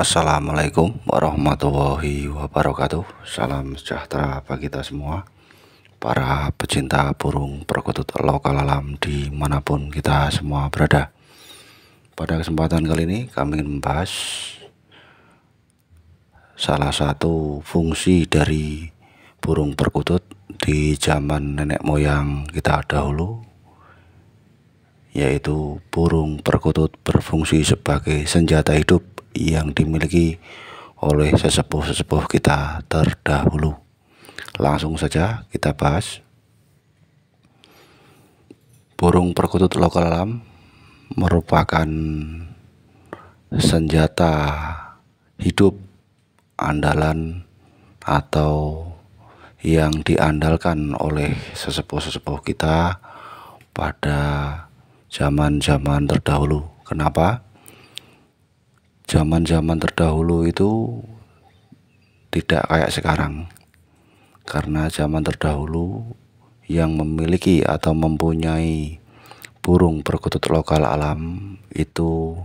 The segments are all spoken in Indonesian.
Assalamualaikum warahmatullahi wabarakatuh Salam sejahtera bagi kita semua Para pecinta burung perkutut lokal alam dimanapun kita semua berada Pada kesempatan kali ini kami ingin membahas Salah satu fungsi dari burung perkutut di zaman nenek moyang kita dahulu yaitu burung perkutut berfungsi sebagai senjata hidup yang dimiliki oleh sesepuh-sesepuh kita terdahulu. Langsung saja kita bahas. Burung perkutut lokal alam merupakan senjata hidup andalan atau yang diandalkan oleh sesepuh-sesepuh kita pada zaman-zaman terdahulu. Kenapa? zaman-zaman terdahulu itu tidak kayak sekarang karena zaman terdahulu yang memiliki atau mempunyai burung perkutut lokal alam itu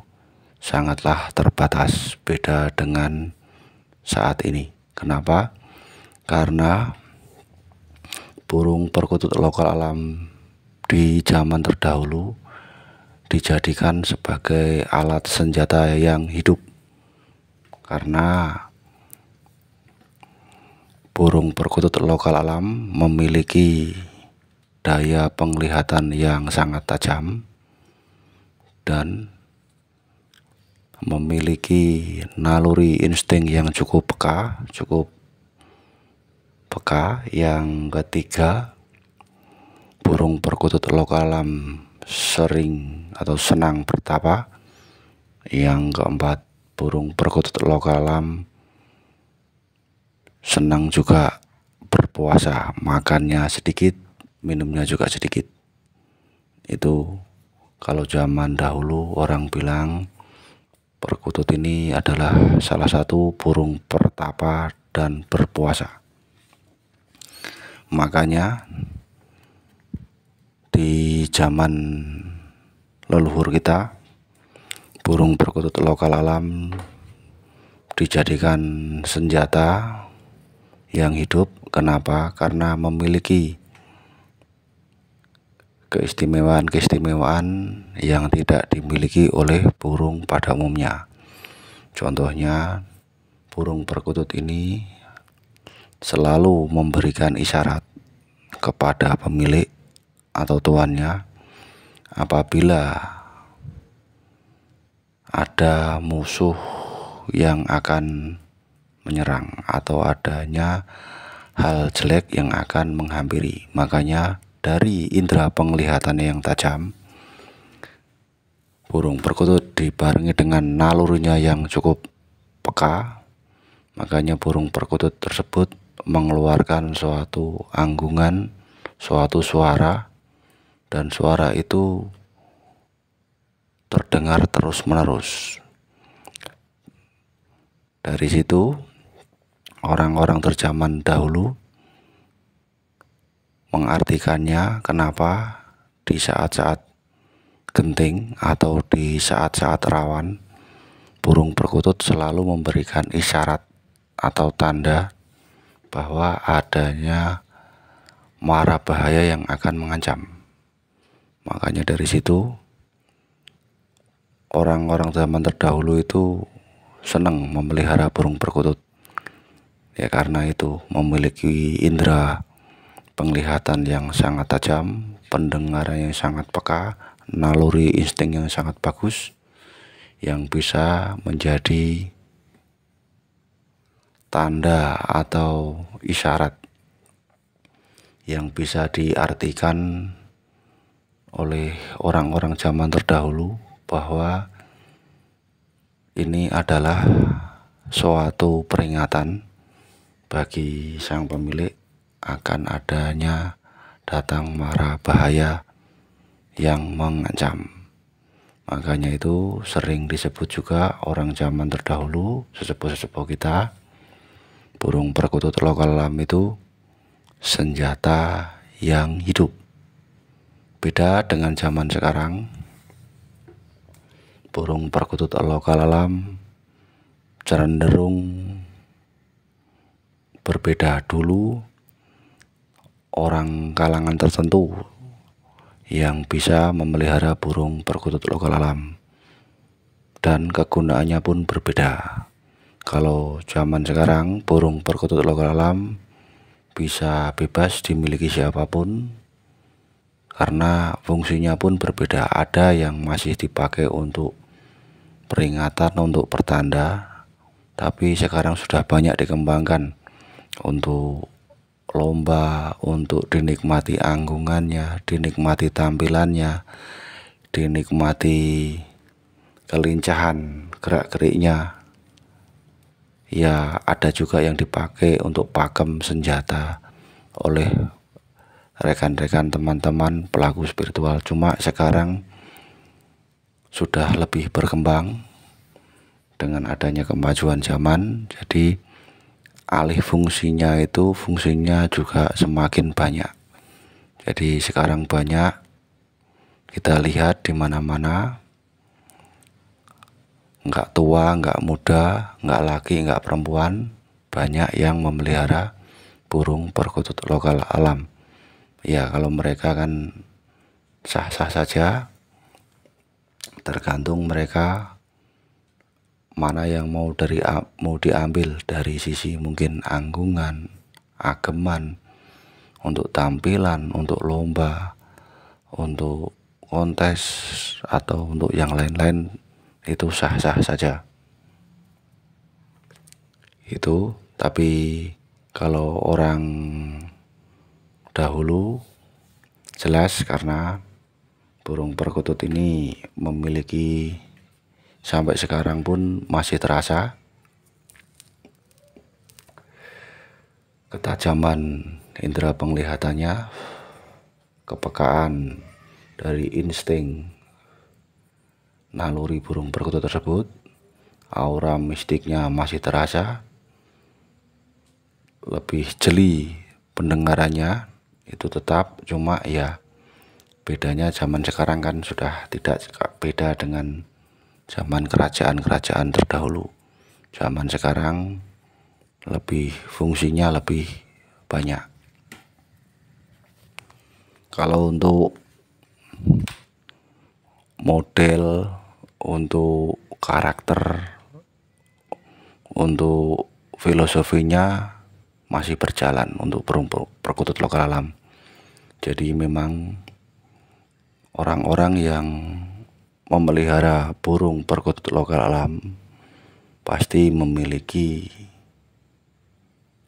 sangatlah terbatas beda dengan saat ini. Kenapa? Karena burung perkutut lokal alam di zaman terdahulu dijadikan sebagai alat senjata yang hidup karena burung perkutut lokal alam memiliki daya penglihatan yang sangat tajam dan memiliki naluri insting yang cukup peka, cukup peka. Yang ketiga, burung perkutut lokal alam sering atau senang bertapa. Yang keempat, burung perkutut lokalam senang juga berpuasa, makannya sedikit, minumnya juga sedikit. Itu kalau zaman dahulu orang bilang perkutut ini adalah salah satu burung pertapa dan berpuasa. Makanya di zaman leluhur kita burung perkutut lokal alam dijadikan senjata yang hidup kenapa karena memiliki keistimewaan-keistimewaan yang tidak dimiliki oleh burung pada umumnya contohnya burung perkutut ini selalu memberikan isyarat kepada pemilik atau tuannya apabila ada musuh yang akan menyerang atau adanya hal jelek yang akan menghampiri. Makanya dari indera penglihatannya yang tajam, burung perkutut dibarengi dengan nalurnya yang cukup peka, makanya burung perkutut tersebut mengeluarkan suatu anggungan, suatu suara dan suara itu terdengar terus-menerus. Dari situ, orang-orang terjaman dahulu mengartikannya kenapa di saat-saat genting atau di saat-saat rawan burung perkutut selalu memberikan isyarat atau tanda bahwa adanya mara bahaya yang akan mengancam. Makanya dari situ orang-orang zaman terdahulu itu senang memelihara burung perkutut. Ya karena itu memiliki indera penglihatan yang sangat tajam, pendengaran yang sangat peka, naluri insting yang sangat bagus yang bisa menjadi tanda atau isyarat yang bisa diartikan oleh orang-orang zaman terdahulu bahwa ini adalah suatu peringatan bagi sang pemilik akan adanya datang mara bahaya yang mengancam. Makanya itu sering disebut juga orang zaman terdahulu, sesepuh-sesepuh kita, burung perkutut lokal alam itu senjata yang hidup. Berbeda dengan zaman sekarang. Burung perkutut lokal alam cenderung berbeda dulu orang kalangan tertentu yang bisa memelihara burung perkutut lokal alam dan kegunaannya pun berbeda. Kalau zaman sekarang burung perkutut lokal alam bisa bebas dimiliki siapapun karena fungsinya pun berbeda ada yang masih dipakai untuk peringatan untuk pertanda tapi sekarang sudah banyak dikembangkan untuk lomba untuk dinikmati anggungannya dinikmati tampilannya dinikmati kelincahan gerak-geriknya ya ada juga yang dipakai untuk pakem senjata oleh rekan-rekan teman-teman pelaku spiritual cuma sekarang sudah lebih berkembang dengan adanya kemajuan zaman jadi alih fungsinya itu fungsinya juga semakin banyak jadi sekarang banyak kita lihat di mana-mana enggak tua enggak muda enggak laki enggak perempuan banyak yang memelihara burung perkutut lokal alam ya kalau mereka kan sah-sah saja tergantung mereka mana yang mau dari mau diambil dari sisi mungkin anggungan, ageman untuk tampilan, untuk lomba, untuk kontes atau untuk yang lain-lain itu sah-sah saja. Itu tapi kalau orang dahulu jelas karena burung perkutut ini memiliki sampai sekarang pun masih terasa ketajaman indera penglihatannya kepekaan dari insting naluri burung perkutut tersebut aura mistiknya masih terasa lebih jeli pendengarannya itu tetap cuma ya bedanya zaman sekarang kan sudah tidak beda dengan zaman kerajaan-kerajaan terdahulu zaman sekarang lebih fungsinya lebih banyak kalau untuk model untuk karakter untuk filosofinya masih berjalan untuk perkutut lokal alam. Jadi memang orang-orang yang memelihara burung perkutut lokal alam pasti memiliki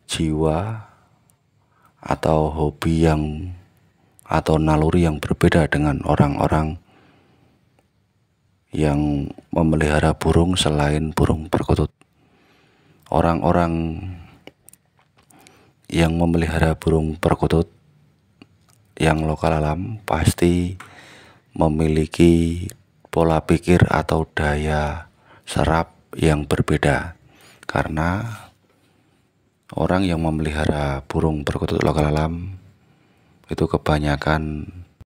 jiwa atau hobi yang atau naluri yang berbeda dengan orang-orang yang memelihara burung selain burung perkutut. Orang-orang yang memelihara burung perkutut yang lokal alam pasti memiliki pola pikir atau daya serap yang berbeda karena orang yang memelihara burung perkutut lokal alam itu kebanyakan